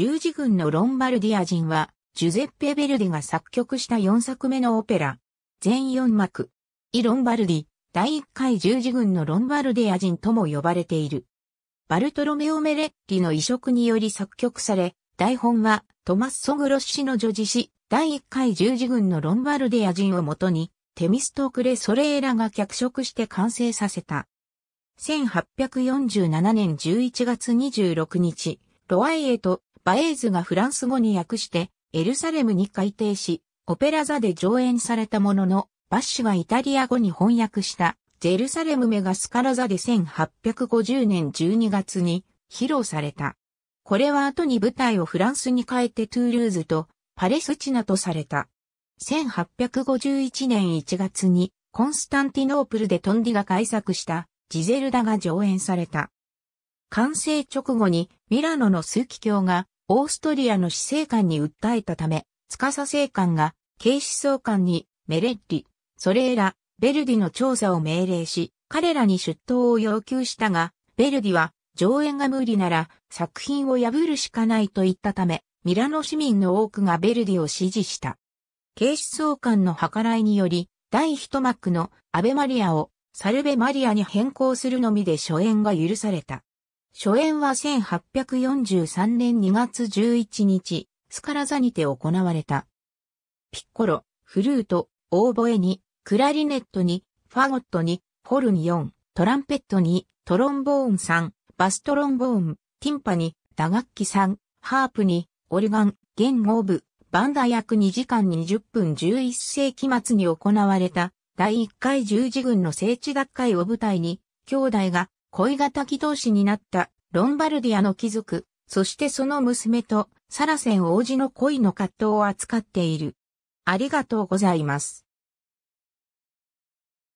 十字軍のロンバルディア人は、ジュゼッペ・ベルディが作曲した4作目のオペラ、全4幕。イ・ロンバルディ、第1回十字軍のロンバルディア人とも呼ばれている。バルトロメオ・メレッリの移植により作曲され、台本はトマス・ソ・グロッシの女児誌、第1回十字軍のロンバルディア人をもとに、テミストークレ・ソレーラが脚色して完成させた。1847年11月26日、ロワイエとバエーズがフランス語に訳して、エルサレムに改訂し、オペラ座で上演されたものの、バッシュがイタリア語に翻訳した、ジェルサレムメガスカラ座で1850年12月に披露された。これは後に舞台をフランスに変えてトゥールーズとパレスチナとされた。1851年1月にコンスタンティノープルでトンディが改作したジゼルダが上演された。完成直後にミラノの枢機卿がオーストリアの死生官に訴えたため、司生官が、警視総監に、メレッリ、ソレーラ、ベルディの調査を命令し、彼らに出頭を要求したが、ベルディは、上演が無理なら、作品を破るしかないと言ったため、ミラノ市民の多くがベルディを支持した。警視総監の計らいにより、第一幕のアベマリアをサルベマリアに変更するのみで初演が許された。初演は1843年2月11日、スカラ座にて行われた。ピッコロ、フルート、オーボエに、クラリネットに、ファゴットに、ホルン4、トランペットに、トロンボーン3、バストロンボーン、ティンパに、打楽器3、ハープに、オルガン、弦オーブ、バンダ約2時間20分11世紀末に行われた、第1回十字軍の聖地学会を舞台に、兄弟が恋敵同士になったロンバルディアの貴族、そしてその娘とサラセン王子の恋の葛藤を扱っている。ありがとうございます。